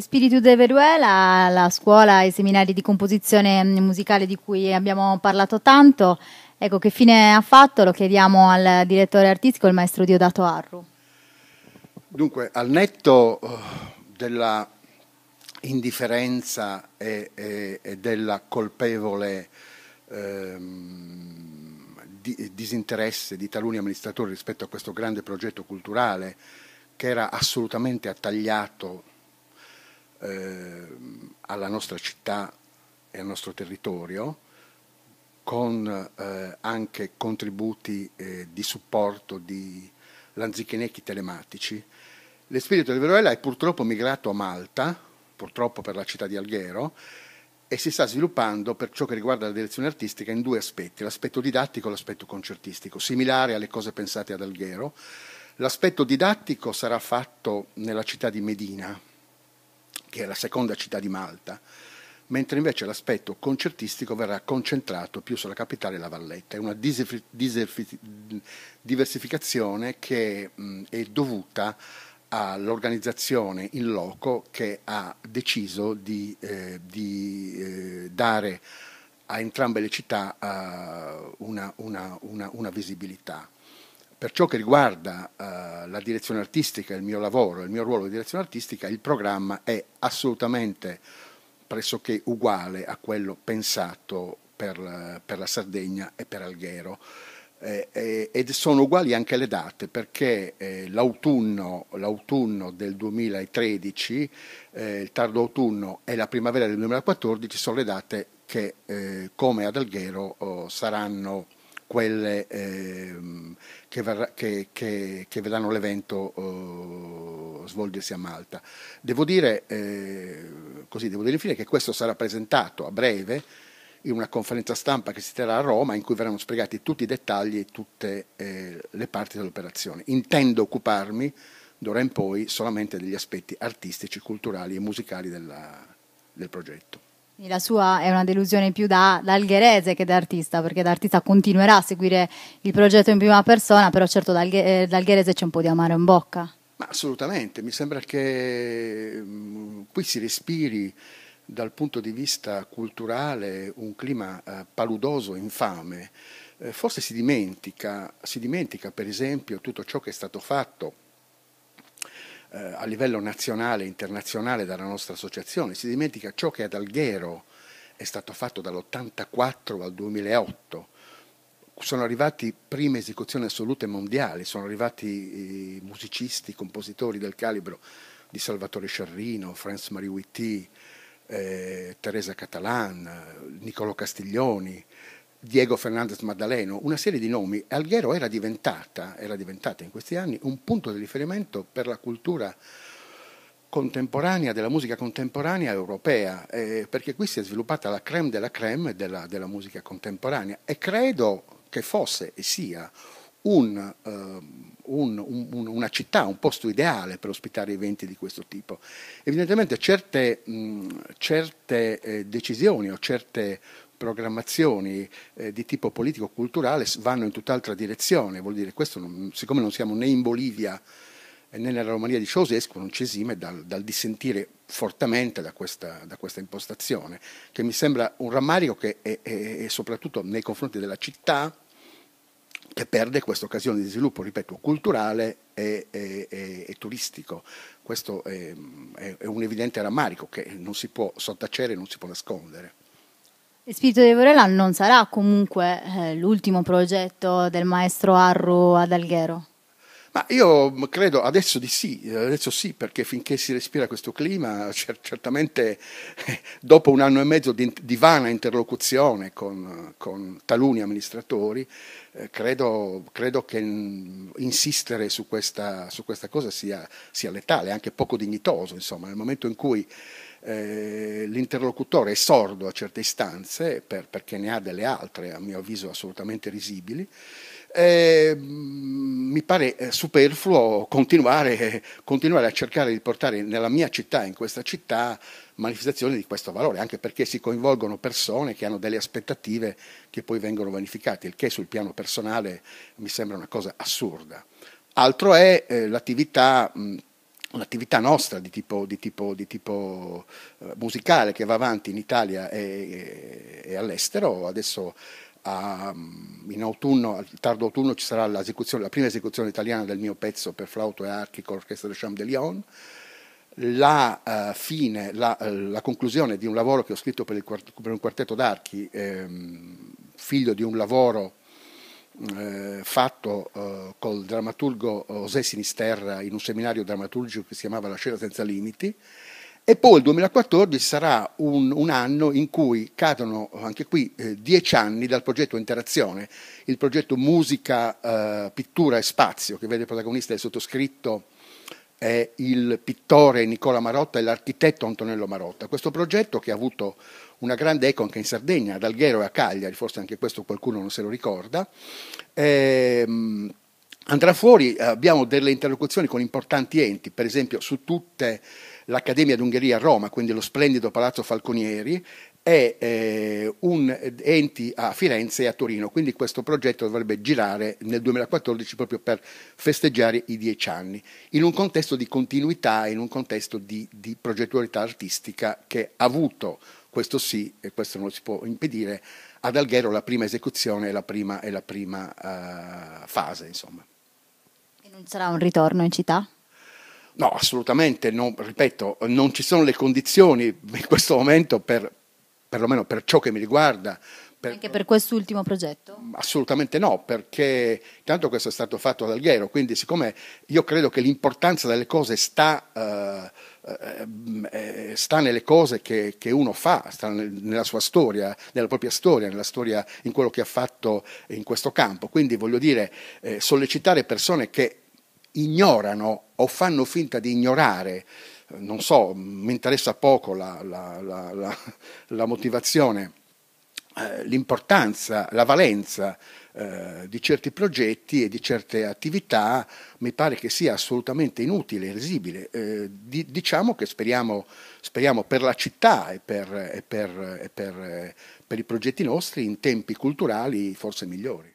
Spiritu de Veruela, la scuola e i seminari di composizione musicale di cui abbiamo parlato tanto, ecco che fine ha fatto? Lo chiediamo al direttore artistico, il maestro Diodato Arru. Dunque, al netto eh, della indifferenza e, e, e della colpevole ehm, di, disinteresse di taluni amministratori rispetto a questo grande progetto culturale che era assolutamente attagliato eh, alla nostra città e al nostro territorio, con eh, anche contributi eh, di supporto di lanzichenecchi telematici. L'Espirito di Veruela è purtroppo migrato a Malta, purtroppo per la città di Alghero, e si sta sviluppando per ciò che riguarda la direzione artistica in due aspetti, l'aspetto didattico e l'aspetto concertistico, similare alle cose pensate ad Alghero. L'aspetto didattico sarà fatto nella città di Medina, che è la seconda città di Malta, mentre invece l'aspetto concertistico verrà concentrato più sulla capitale la valletta. È una diversificazione che è dovuta all'organizzazione in loco che ha deciso di, eh, di eh, dare a entrambe le città eh, una, una, una, una visibilità. Per ciò che riguarda eh, la direzione artistica, il mio lavoro, il mio ruolo di direzione artistica, il programma è assolutamente pressoché uguale a quello pensato per, per la Sardegna e per Alghero. Eh, eh, ed sono uguali anche le date perché eh, l'autunno, l'autunno, del 2013, eh, il tardo autunno e la primavera del 2014 sono le date che eh, come ad Alghero oh, saranno quelle ehm, che, verrà, che, che, che, vedranno l'evento eh, svolgersi a Malta. Devo dire, eh, così, devo dire infine che questo sarà presentato a breve in una conferenza stampa che si terrà a Roma in cui verranno spiegati tutti i dettagli e tutte eh, le parti dell'operazione. Intendo occuparmi d'ora in poi solamente degli aspetti artistici, culturali e musicali della, del progetto. La sua è una delusione più da, da algherese che da artista, perché da artista continuerà a seguire il progetto in prima persona, però certo da, eh, da algherese c'è un po' di amaro in bocca. Ma assolutamente, mi sembra che mh, mm, qui si respiri dal punto di vista culturale un clima eh, paludoso, infame. Eh, forse si dimentica, si dimentica per esempio tutto ciò che è stato fatto eh, a livello nazionale e internazionale dalla nostra associazione, si dimentica ciò che ad Alghero è stato fatto dall'84 al 2008. Sono arrivati prime esecuzioni assolute mondiali, sono arrivati musicisti, compositori del calibro di Salvatore Sciarrino, Franz Marie Witty, eh, Teresa Catalan, Niccolò Castiglioni, Diego Fernandez Maddaleno, una serie di nomi. Alghero era diventata, era diventata in questi anni un punto di riferimento per la cultura contemporanea, della musica contemporanea europea, eh, perché qui si è sviluppata la creme della creme della, della musica contemporanea e credo che fosse e sia un, eh, un, un, una città, un posto ideale per ospitare eventi di questo tipo. Evidentemente certe, mh, certe eh, decisioni o certe programmazioni eh, di tipo politico-culturale vanno in tutt'altra direzione, vuol dire questo, non, siccome non siamo né in Bolivia eh, né nella Romania di Ceausescu, non ci esime dal, dal dissentire fortemente da questa, da questa, impostazione, che mi sembra un rammarico che è, è, è soprattutto nei confronti della città, che perde questa occasione di sviluppo, ripeto, culturale e, e, e, e turistico. Questo è, è, un evidente rammarico che non si può sottacere, non si può nascondere. Spirito di Vorela non sarà comunque eh, l'ultimo progetto del maestro Arru ad Alghero? Ma io credo adesso di sì, adesso sì, perché finché si respira questo clima, certamente dopo un anno e mezzo di, di vana interlocuzione con, con taluni amministratori, eh, credo, credo, che mm, insistere su questa, su questa cosa sia, sia, letale, anche poco dignitoso, insomma, nel momento in cui eh, l'interlocutore è sordo a certe istanze per, perché ne ha delle altre, a mio avviso assolutamente risibili. Eh, mi pare eh, superfluo continuare, continuare, a cercare di portare nella mia città, in questa città, manifestazioni di questo valore, anche perché si coinvolgono persone che hanno delle aspettative che poi vengono vanificate, il che sul piano personale mi sembra una cosa assurda. Altro è eh, l'attività mh, un'attività nostra di tipo, di tipo, di tipo eh, musicale che va avanti in Italia e, e all'estero. Adesso a, um, in autunno, al tardo autunno, ci sarà la prima esecuzione italiana del mio pezzo per flauto e archi con l'orchestra de Champs de Lyon. La, uh, fine, la, uh, la conclusione di un lavoro che ho scritto per, il, per un quartetto d'archi, ehm, figlio di un lavoro eh, fatto eh, col drammaturgo José Sinisterra in un seminario drammaturgico che si chiamava La scena senza limiti. E poi il 2014 sarà un, un anno in cui cadono anche qui eh, dieci anni dal progetto Interazione, il progetto Musica, eh, Pittura e Spazio, che vede protagonista il sottoscritto il pittore Nicola Marotta e l'architetto Antonello Marotta. Questo progetto che ha avuto una grande eco anche in Sardegna, ad Alghero e a Cagliari, forse anche questo qualcuno non se lo ricorda, ehm, andrà fuori, abbiamo delle interlocuzioni con importanti enti, per esempio su tutte l'Accademia d'Ungheria a Roma, quindi lo splendido Palazzo Falconieri, e eh, un enti a Firenze e a Torino, quindi questo progetto dovrebbe girare nel 2014 proprio per festeggiare i dieci anni, in un contesto di continuità, in un contesto di, di progettualità artistica che ha avuto, questo sì, e questo non lo si può impedire, ad Alghero la prima esecuzione e la prima, e la prima uh, fase. Insomma. E non sarà un ritorno in città? No, assolutamente, non, ripeto, non ci sono le condizioni in questo momento per, perlomeno per ciò che mi riguarda. Per, Anche per quest'ultimo progetto? Assolutamente no, perché tanto questo è stato fatto ad Alghero, quindi siccome io credo che l'importanza delle cose sta... Eh, eh, eh sta nelle cose che, che, uno fa, sta nella sua storia, nella propria storia, nella storia in quello che ha fatto in questo campo. Quindi voglio dire, eh, sollecitare persone che ignorano o fanno finta di ignorare, non so, mi interessa poco la, la, la, la motivazione, eh, l'importanza, la valenza eh, di certi progetti e di certe attività, mi pare che sia assolutamente inutile, risibile. Eh, di, diciamo che speriamo, speriamo, per la città e, per, e, per, e per, eh, per i progetti nostri in tempi culturali forse migliori.